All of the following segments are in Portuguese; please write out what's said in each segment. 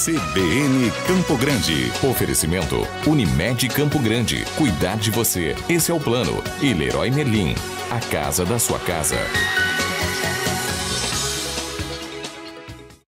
CBN Campo Grande. Oferecimento Unimed Campo Grande. Cuidar de você. Esse é o plano. E Leroy Merlin. A casa da sua casa.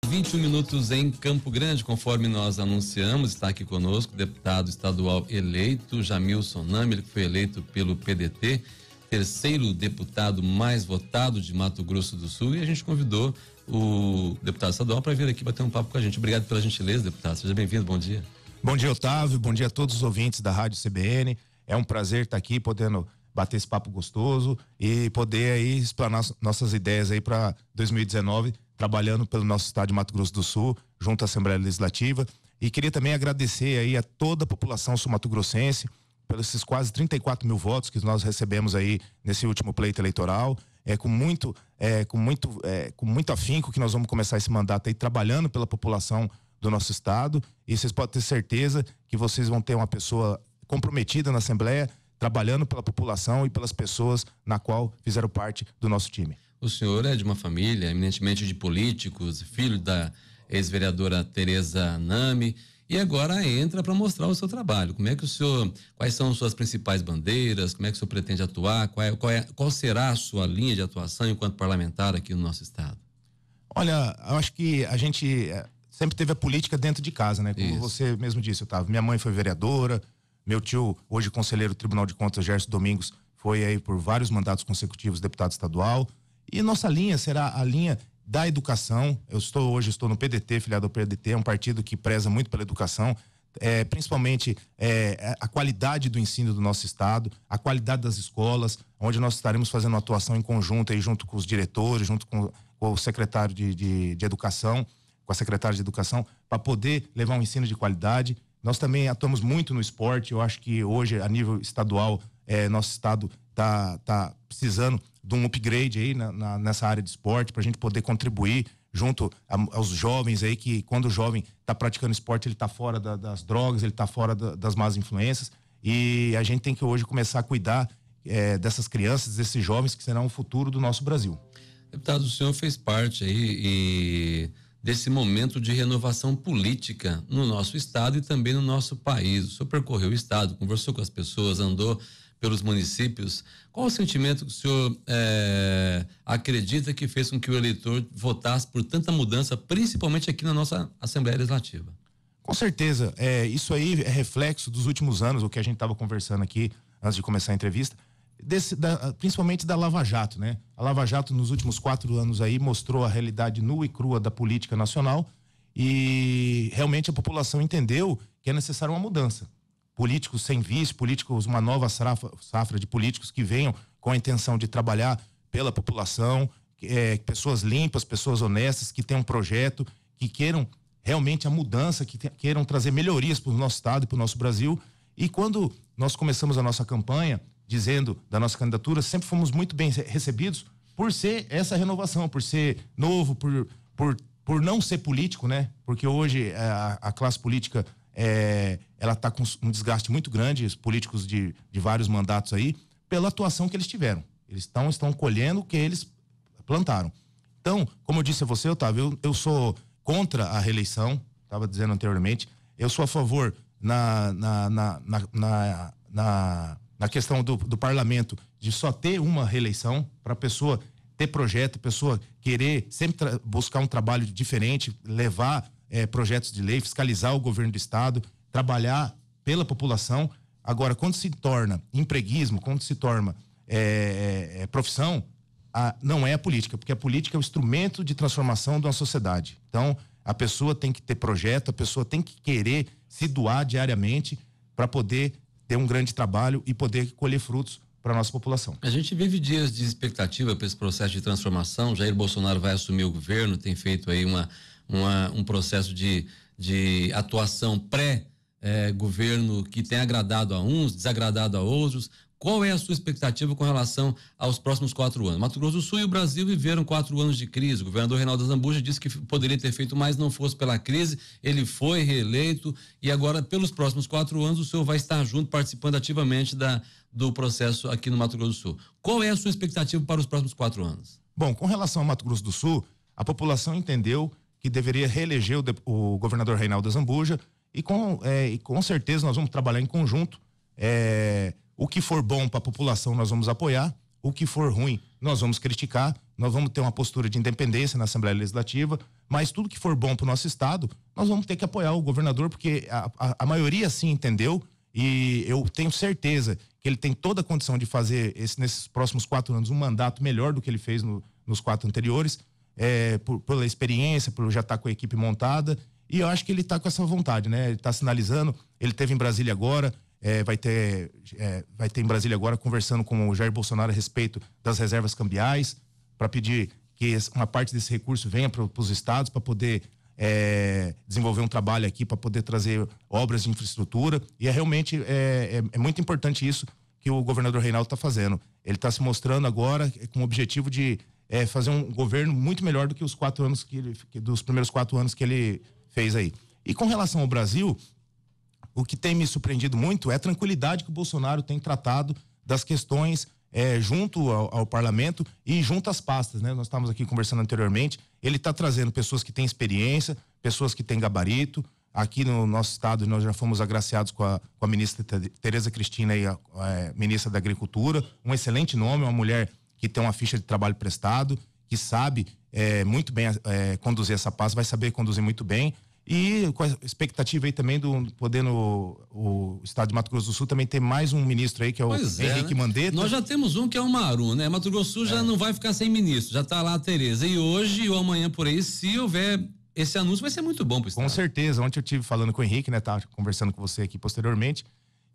21 minutos em Campo Grande, conforme nós anunciamos, está aqui conosco o deputado estadual eleito Jamilson Nami, que foi eleito pelo PDT, terceiro deputado mais votado de Mato Grosso do Sul, e a gente convidou o deputado estadual para vir aqui bater um papo com a gente. Obrigado pela gentileza, deputado. Seja bem-vindo. Bom dia. Bom dia, Otávio. Bom dia a todos os ouvintes da Rádio CBN. É um prazer estar aqui podendo bater esse papo gostoso e poder aí explanar nossas ideias aí para 2019, trabalhando pelo nosso estado de Mato Grosso do Sul, junto à Assembleia Legislativa. E queria também agradecer aí a toda a população sul-mato-grossense pelos esses quase 34 mil votos que nós recebemos aí nesse último pleito eleitoral é com muito, é, com muito, é, com muito afinco que nós vamos começar esse mandato aí trabalhando pela população do nosso estado e vocês podem ter certeza que vocês vão ter uma pessoa comprometida na Assembleia, trabalhando pela população e pelas pessoas na qual fizeram parte do nosso time. O senhor é de uma família eminentemente de políticos, filho da ex-vereadora Tereza Nami e agora entra para mostrar o seu trabalho. Como é que o senhor, quais são suas principais bandeiras, como é que o senhor pretende atuar, qual, é, qual, é, qual será a sua linha de atuação enquanto parlamentar aqui no nosso estado? Olha, eu acho que a gente eh, sempre teve a política dentro de casa, né? Como Isso. você mesmo disse, Otávio. Minha mãe foi vereadora, meu tio, hoje conselheiro do Tribunal de Contas, Gerson Domingos, foi aí por vários mandatos consecutivos deputado estadual. E nossa linha será a linha da educação. Eu estou hoje estou no PDT, filiado ao PDT, é um partido que preza muito pela educação, é, principalmente é, a qualidade do ensino do nosso estado, a qualidade das escolas, onde nós estaremos fazendo uma atuação em conjunto aí junto com os diretores, junto com, com o secretário de, de, de educação, com a secretária de educação, para poder levar um ensino de qualidade. Nós também atuamos muito no esporte. Eu acho que hoje a nível estadual, é, nosso estado está tá precisando de um upgrade aí na, na, nessa área de esporte, para a gente poder contribuir junto a, aos jovens aí, que quando o jovem está praticando esporte, ele está fora da, das drogas, ele está fora da, das más influências. E a gente tem que hoje começar a cuidar é, dessas crianças, desses jovens que serão o futuro do nosso Brasil. Deputado, o senhor fez parte aí desse momento de renovação política no nosso estado e também no nosso país. O senhor percorreu o estado, conversou com as pessoas, andou pelos municípios. Qual o sentimento que o senhor é, acredita que fez com que o eleitor votasse por tanta mudança, principalmente aqui na nossa Assembleia Legislativa? Com certeza. É, isso aí é reflexo dos últimos anos, o que a gente estava conversando aqui antes de começar a entrevista, desse, da, principalmente da Lava Jato, né? A Lava Jato, nos últimos quatro anos aí, mostrou a realidade nua e crua da política nacional e realmente a população entendeu que é necessária uma mudança políticos sem vice, políticos, uma nova safra, safra de políticos que venham com a intenção de trabalhar pela população, é, pessoas limpas, pessoas honestas, que tenham um projeto, que queiram realmente a mudança, que te, queiram trazer melhorias para o nosso estado e para o nosso Brasil. E quando nós começamos a nossa campanha, dizendo da nossa candidatura, sempre fomos muito bem recebidos por ser essa renovação, por ser novo, por, por, por não ser político, né? Porque hoje é, a, a classe política é, ela está com um desgaste muito grande, os políticos de, de vários mandatos aí, pela atuação que eles tiveram. Eles tão, estão colhendo o que eles plantaram. Então, como eu disse a você, Otávio, eu, eu sou contra a reeleição, estava dizendo anteriormente, eu sou a favor na, na, na, na, na, na, questão do, do parlamento de só ter uma reeleição para a pessoa ter projeto, pessoa querer sempre buscar um trabalho diferente, levar é, projetos de lei, fiscalizar o governo do estado, trabalhar pela população. Agora, quando se torna empreguismo, quando se torna é, é, é, profissão, a, não é a política, porque a política é o instrumento de transformação de uma sociedade. Então, a pessoa tem que ter projeto, a pessoa tem que querer se doar diariamente para poder ter um grande trabalho e poder colher frutos para nossa população. A gente vive dias de expectativa para esse processo de transformação. Jair Bolsonaro vai assumir o governo, tem feito aí uma uma, um processo de, de atuação pré-governo é, que tem agradado a uns, desagradado a outros. Qual é a sua expectativa com relação aos próximos quatro anos? Mato Grosso do Sul e o Brasil viveram quatro anos de crise. O governador Reinaldo Zambuja disse que poderia ter feito mais, não fosse pela crise. Ele foi reeleito e agora, pelos próximos quatro anos, o senhor vai estar junto, participando ativamente da, do processo aqui no Mato Grosso do Sul. Qual é a sua expectativa para os próximos quatro anos? Bom, com relação ao Mato Grosso do Sul, a população entendeu que deveria reeleger o, o governador Reinaldo Zambuja e com, é, e com certeza nós vamos trabalhar em conjunto. É, o que for bom para a população nós vamos apoiar, o que for ruim nós vamos criticar, nós vamos ter uma postura de independência na Assembleia Legislativa, mas tudo que for bom para o nosso Estado, nós vamos ter que apoiar o governador, porque a, a, a maioria sim entendeu e eu tenho certeza que ele tem toda a condição de fazer esse, nesses próximos quatro anos um mandato melhor do que ele fez no, nos quatro anteriores é, por, pela experiência, por já estar tá com a equipe montada. E eu acho que ele está com essa vontade, né? Ele está sinalizando. Ele teve em Brasília agora, é, vai, ter, é, vai ter em Brasília agora conversando com o Jair Bolsonaro a respeito das reservas cambiais, para pedir que uma parte desse recurso venha para os estados para poder é, desenvolver um trabalho aqui para poder trazer obras de infraestrutura. E é realmente é, é, é muito importante isso que o governador Reinaldo está fazendo. Ele está se mostrando agora é, com o objetivo de é, fazer um governo muito melhor do que os quatro anos que, ele, que dos primeiros quatro anos que ele fez aí. E com relação ao Brasil, o que tem me surpreendido muito é a tranquilidade que o Bolsonaro tem tratado das questões é, junto ao, ao, parlamento e junto às pastas, né? Nós estávamos aqui conversando anteriormente. Ele está trazendo pessoas que têm experiência, pessoas que têm gabarito. Aqui no nosso estado nós já fomos agraciados com a, com a ministra Tereza Cristina, aí, a, a, é, a, ministra da Agricultura, um excelente nome, uma mulher que tem uma ficha de trabalho prestado, que sabe é, muito bem é, conduzir essa paz, vai saber conduzir muito bem. E com a expectativa aí também do podendo o estado de Mato Grosso do Sul também ter mais um ministro aí, que é pois o é, Henrique né? Mandetta. Nós já temos um que é o Maru, né? Mato Grosso do Sul já é. não vai ficar sem ministro, já está lá a Tereza. E hoje ou amanhã por aí, se houver esse anúncio, vai ser muito bom pro estado. Com certeza. Ontem eu tive falando com o Henrique, né? Tá conversando com você aqui posteriormente.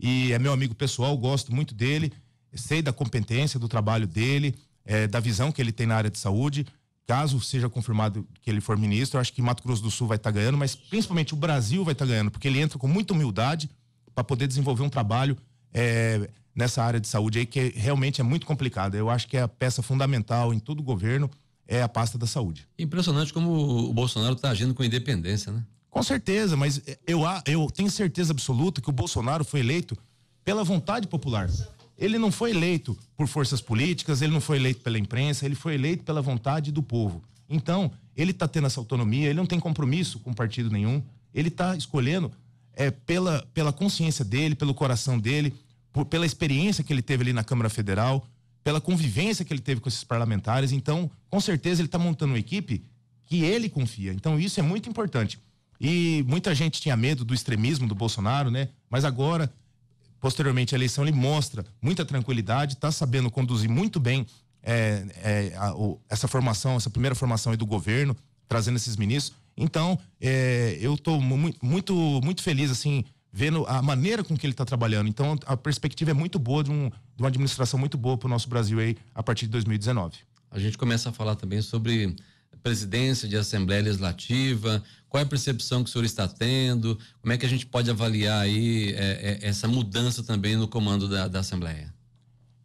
E é meu amigo pessoal, gosto muito dele sei da competência do trabalho dele, é, da visão que ele tem na área de saúde. Caso seja confirmado que ele for ministro, eu acho que Mato Grosso do Sul vai estar tá ganhando, mas principalmente o Brasil vai estar tá ganhando, porque ele entra com muita humildade para poder desenvolver um trabalho é, nessa área de saúde aí que realmente é muito complicado. Eu acho que é a peça fundamental em todo o governo é a pasta da saúde. Impressionante como o Bolsonaro está agindo com independência, né? Com certeza, mas eu, eu tenho certeza absoluta que o Bolsonaro foi eleito pela vontade popular. Ele não foi eleito por forças políticas, ele não foi eleito pela imprensa, ele foi eleito pela vontade do povo. Então, ele está tendo essa autonomia, ele não tem compromisso com partido nenhum, ele está escolhendo é, pela, pela consciência dele, pelo coração dele, por, pela experiência que ele teve ali na Câmara Federal, pela convivência que ele teve com esses parlamentares. Então, com certeza, ele está montando uma equipe que ele confia. Então, isso é muito importante. E muita gente tinha medo do extremismo do Bolsonaro, né? Mas agora Posteriormente, a eleição ele mostra muita tranquilidade, está sabendo conduzir muito bem é, é, a, o, essa formação, essa primeira formação aí do governo, trazendo esses ministros. Então, é, eu estou mu muito, muito feliz, assim, vendo a maneira com que ele está trabalhando. Então, a perspectiva é muito boa de, um, de uma administração muito boa para o nosso Brasil aí a partir de 2019. A gente começa a falar também sobre presidência de Assembleia Legislativa? Qual é a percepção que o senhor está tendo? Como é que a gente pode avaliar aí é, é, essa mudança também no comando da, da Assembleia?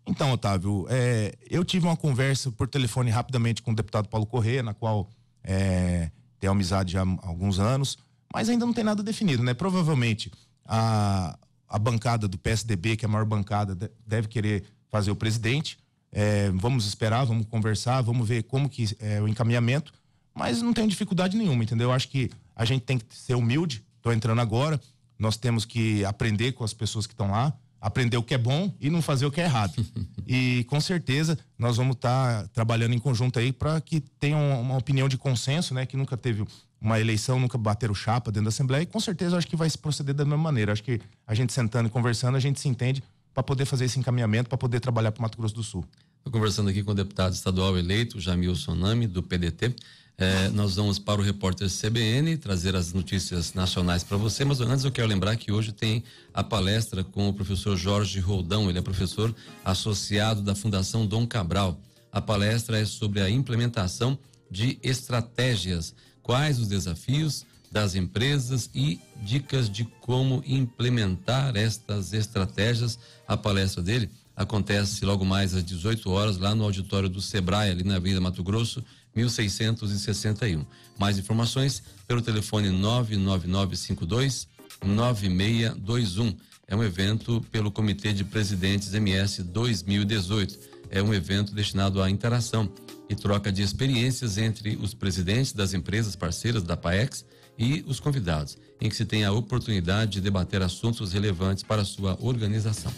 Então, Otávio, é, eu tive uma conversa por telefone rapidamente com o deputado Paulo Corrêa, na qual é, tenho amizade já há alguns anos, mas ainda não tem nada definido, né? Provavelmente a, a bancada do PSDB, que é a maior bancada, deve querer fazer o presidente. É, vamos esperar, vamos conversar, vamos ver como que é o encaminhamento, mas não tem dificuldade nenhuma, entendeu? Acho que a gente tem que ser humilde. Estou entrando agora, nós temos que aprender com as pessoas que estão lá, aprender o que é bom e não fazer o que é errado. e com certeza nós vamos estar tá trabalhando em conjunto aí para que tenha uma opinião de consenso, né? Que nunca teve uma eleição, nunca bateram chapa dentro da Assembleia, e com certeza acho que vai se proceder da mesma maneira. Acho que a gente sentando e conversando, a gente se entende para poder fazer esse encaminhamento, para poder trabalhar para o Mato Grosso do Sul. Estou conversando aqui com o deputado estadual eleito, Jamil Sonami, do PDT. É, nós vamos para o repórter CBN trazer as notícias nacionais para você, mas antes eu quero lembrar que hoje tem a palestra com o professor Jorge Roldão, ele é professor associado da Fundação Dom Cabral. A palestra é sobre a implementação de estratégias, quais os desafios, das empresas e dicas de como implementar estas estratégias. A palestra dele acontece logo mais às 18 horas lá no auditório do Sebrae, ali na Avenida Mato Grosso, 1661. Mais informações pelo telefone 99952 9621. É um evento pelo Comitê de Presidentes MS 2018. É um evento destinado à interação e troca de experiências entre os presidentes das empresas parceiras da PAEX e os convidados, em que se tem a oportunidade de debater assuntos relevantes para a sua organização.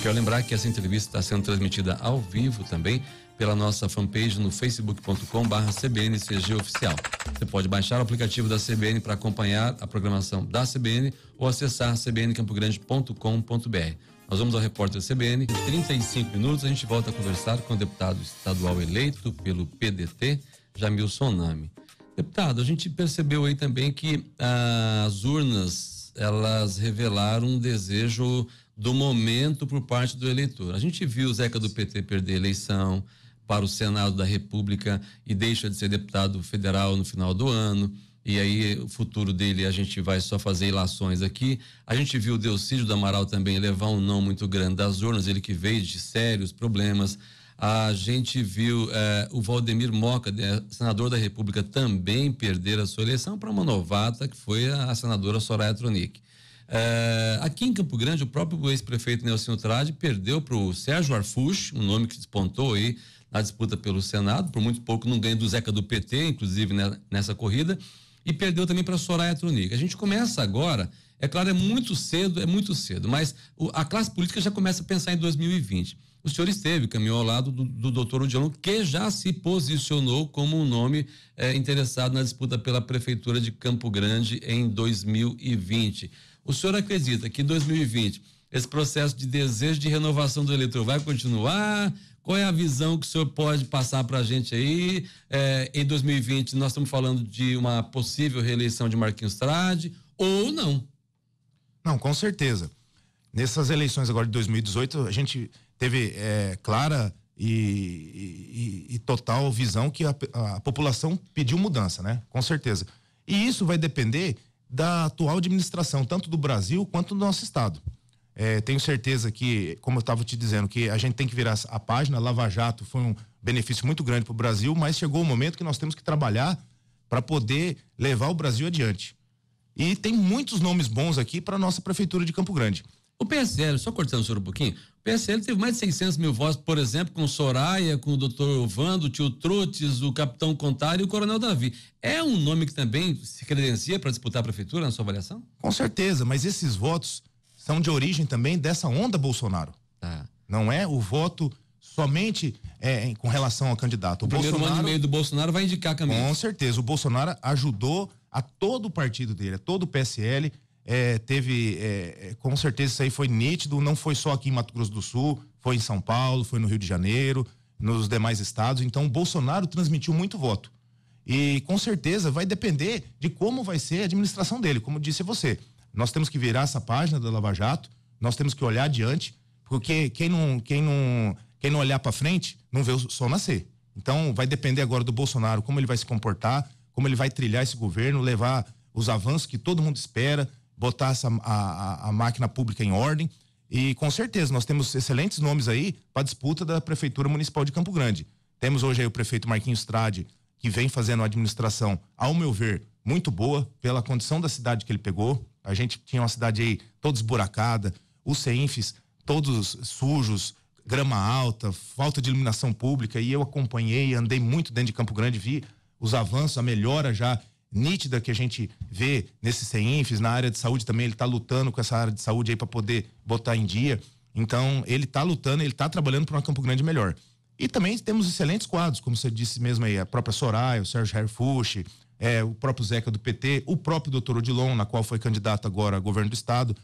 Quero lembrar que essa entrevista está sendo transmitida ao vivo também pela nossa fanpage no facebook.com/barra Oficial. Você pode baixar o aplicativo da CBN para acompanhar a programação da CBN ou acessar cbncampogrande.com.br. Nós vamos ao repórter CBN. Em 35 minutos a gente volta a conversar com o deputado estadual eleito pelo PDT, Jamil Sonami. Deputado, a gente percebeu aí também que ah, as urnas elas revelaram um desejo do momento por parte do eleitor. A gente viu o Zeca do PT perder a eleição para o Senado da República e deixa de ser deputado federal no final do ano. E aí o futuro dele a gente vai só fazer ilações aqui. A gente viu o Delcídio do Amaral também levar um não muito grande das urnas, ele que veio de sérios problemas a gente viu eh, o Valdemir Moca, eh, senador da República, também perder a sua eleição para uma novata que foi a, a senadora Soraya Tronic. Eh, aqui em Campo Grande, o próprio ex-prefeito Nelson Trade perdeu para o Sérgio Arfuch, um nome que despontou aí na disputa pelo Senado, por muito pouco não ganha do Zeca do PT, inclusive né, nessa corrida, e perdeu também para Soraya Tronic. A gente começa agora. É claro, é muito cedo, é muito cedo, mas a classe política já começa a pensar em 2020 o senhor esteve, caminhou ao lado do, do doutor Odilon, que já se posicionou como um nome eh, interessado na disputa pela Prefeitura de Campo Grande em 2020. O senhor acredita que em 2020 esse processo de desejo de renovação do eleitor vai continuar? Qual é a visão que o senhor pode passar para a gente aí? Eh, em 2020, nós estamos falando de uma possível reeleição de Marquinhos Trade ou não? Não, com certeza. Nessas eleições agora de 2018, a gente teve é, clara e, e, e, total visão que a, a população pediu mudança, né? Com certeza. E isso vai depender da atual administração, tanto do Brasil quanto do nosso Estado. É, tenho certeza que, como eu estava te dizendo, que a gente tem que virar a página. Lava Jato foi um benefício muito grande para o Brasil, mas chegou o momento que nós temos que trabalhar para poder levar o Brasil adiante. E tem muitos nomes bons aqui para nossa prefeitura de Campo Grande. O PSL, só cortando o senhor um pouquinho, o PSL teve mais de 600 mil votos, por exemplo, com Soraya, com o doutor Vando o tio Trutes, o capitão Contário e o coronel Davi. É um nome que também se credencia para disputar a prefeitura, na sua avaliação? Com certeza, mas esses votos são de origem também dessa onda Bolsonaro. Tá. Não é o voto somente é, com relação ao candidato. O, o primeiro Bolsonaro, ano e meio do Bolsonaro vai indicar caminho. Com certeza, o Bolsonaro ajudou a todo o partido dele, a todo o PSL, é, teve, é, é, com certeza isso aí foi nítido, não foi só aqui em Mato Grosso do Sul, foi em São Paulo, foi no Rio de Janeiro, nos demais estados. Então, o Bolsonaro transmitiu muito voto. E com certeza vai depender de como vai ser a administração dele, como disse você. Nós temos que virar essa página da Lava Jato, nós temos que olhar adiante, porque quem não, quem não, quem não olhar para frente não vê o sol nascer. Então, vai depender agora do Bolsonaro, como ele vai se comportar, como ele vai trilhar esse governo, levar os avanços que todo mundo espera, botar essa, a, a, a máquina pública em ordem. E com certeza nós temos excelentes nomes aí para disputa da Prefeitura Municipal de Campo Grande. Temos hoje aí o prefeito Marquinhos Strade que vem fazendo uma administração, ao meu ver, muito boa pela condição da cidade que ele pegou. A gente tinha uma cidade aí toda esburacada, os CEINFs todos sujos, grama alta, falta de iluminação pública. E eu acompanhei, andei muito dentro de Campo Grande, vi os avanços, a melhora já nítida que a gente vê nesses CEINFs, na área de saúde também, ele está lutando com essa área de saúde aí para poder botar em dia. Então, ele está lutando, ele está trabalhando para uma Campo Grande melhor. E também temos excelentes quadros, como você disse mesmo aí, a própria Soraya, o Sérgio Herfuch, é, o próprio Zeca do PT, o próprio doutor Odilon, na qual foi candidato agora a governo do estado.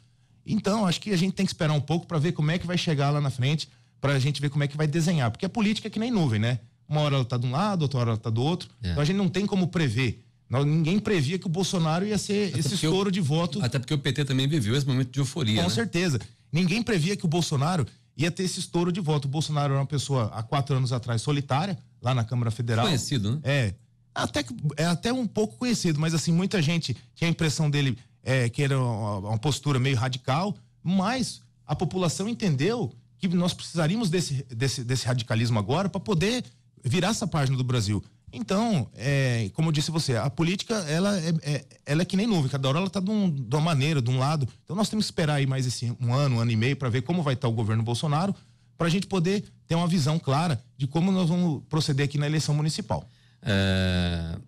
Então, acho que a gente tem que esperar um pouco para ver como é que vai chegar lá na frente, para a gente ver como é que vai desenhar. Porque a política é que nem nuvem, né? Uma hora ela está de um lado, outra hora ela está do outro. É. Então a gente não tem como prever não, ninguém previa que o Bolsonaro ia ser até esse estouro de voto. Até porque o PT também viveu esse momento de euforia. Com né? certeza. Ninguém previa que o Bolsonaro ia ter esse estouro de voto. O Bolsonaro era uma pessoa há quatro anos atrás solitária, lá na Câmara Federal. Conhecido, né? É. Até, é até um pouco conhecido, mas assim, muita gente tinha a impressão dele é, que era uma, uma postura meio radical, mas a população entendeu que nós precisaríamos desse, desse, desse radicalismo agora para poder virar essa página do Brasil. Então, é, como eu disse a você, a política, ela é, é, ela é que nem nuvem, cada hora ela está de, um, de, uma maneira, de um lado. Então, nós temos que esperar aí mais esse um ano, um ano e meio, para ver como vai estar tá o governo Bolsonaro, para a gente poder ter uma visão clara de como nós vamos proceder aqui na eleição municipal. É,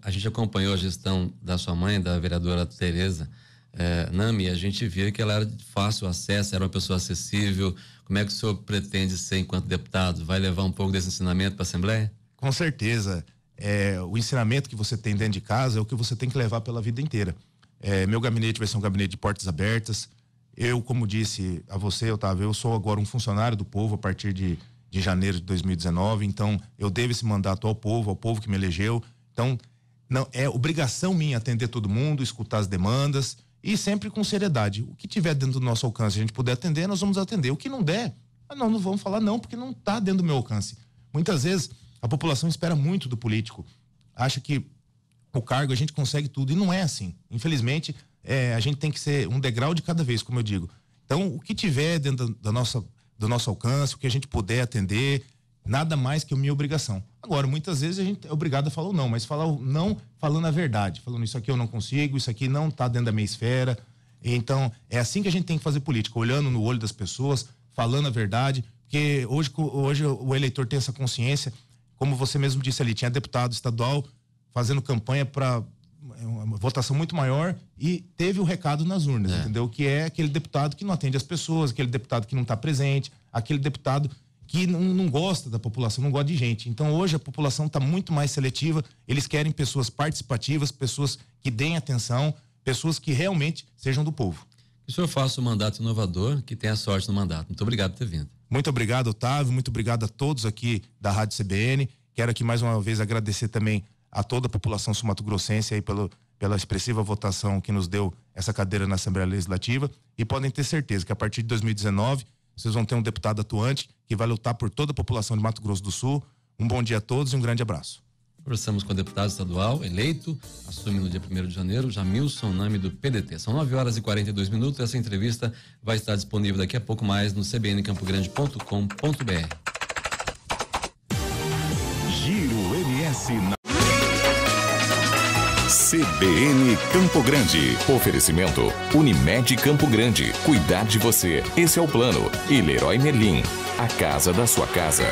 a gente acompanhou a gestão da sua mãe, da vereadora Tereza é, Nami, a gente viu que ela era de fácil acesso, era uma pessoa acessível. Como é que o senhor pretende ser enquanto deputado? Vai levar um pouco desse ensinamento para a Assembleia? Com certeza. É, o ensinamento que você tem dentro de casa é o que você tem que levar pela vida inteira. É, meu gabinete vai ser um gabinete de portas abertas. Eu, como disse a você, Otávio, eu sou agora um funcionário do povo a partir de, de janeiro de 2019, então eu devo esse mandato ao povo, ao povo que me elegeu. Então, não é obrigação minha atender todo mundo, escutar as demandas e sempre com seriedade. O que tiver dentro do nosso alcance, a gente puder atender, nós vamos atender. O que não der, não, não vamos falar não, porque não está dentro do meu alcance. Muitas vezes a população espera muito do político. Acha que o cargo a gente consegue tudo. E não é assim. Infelizmente, é, a gente tem que ser um degrau de cada vez, como eu digo. Então, o que tiver dentro da, da nossa, do nosso alcance, o que a gente puder atender, nada mais que a minha obrigação. Agora, muitas vezes a gente é obrigado a falar o não, mas falar o não falando a verdade, falando isso aqui eu não consigo, isso aqui não está dentro da minha esfera. Então, é assim que a gente tem que fazer política, olhando no olho das pessoas, falando a verdade, porque hoje, hoje o eleitor tem essa consciência como você mesmo disse ali, tinha deputado estadual fazendo campanha para uma votação muito maior e teve o recado nas urnas, é. entendeu? Que é aquele deputado que não atende as pessoas, aquele deputado que não está presente, aquele deputado que não, não, gosta da população, não gosta de gente. Então hoje a população está muito mais seletiva, eles querem pessoas participativas, pessoas que deem atenção, pessoas que realmente sejam do povo. Que o senhor faça um mandato inovador, que tenha sorte no mandato. Muito obrigado por ter vindo. Muito obrigado, Otávio. Muito obrigado a todos aqui da Rádio CBN. Quero aqui mais uma vez agradecer também a toda a população sumato-grossense aí pelo, pela expressiva votação que nos deu essa cadeira na Assembleia Legislativa. E podem ter certeza que a partir de 2019 vocês vão ter um deputado atuante que vai lutar por toda a população de Mato Grosso do Sul. Um bom dia a todos e um grande abraço. Conversamos com o deputado estadual eleito, assume no dia 1 de janeiro, Jamilson Nami, do PDT. São 9 horas e 42 minutos. Essa entrevista vai estar disponível daqui a pouco mais no cbncampogrande.com.br. Giro MS na... CBN Campo Grande. Oferecimento Unimed Campo Grande. Cuidar de você. Esse é o plano. E Leroy Merlin. A casa da sua casa.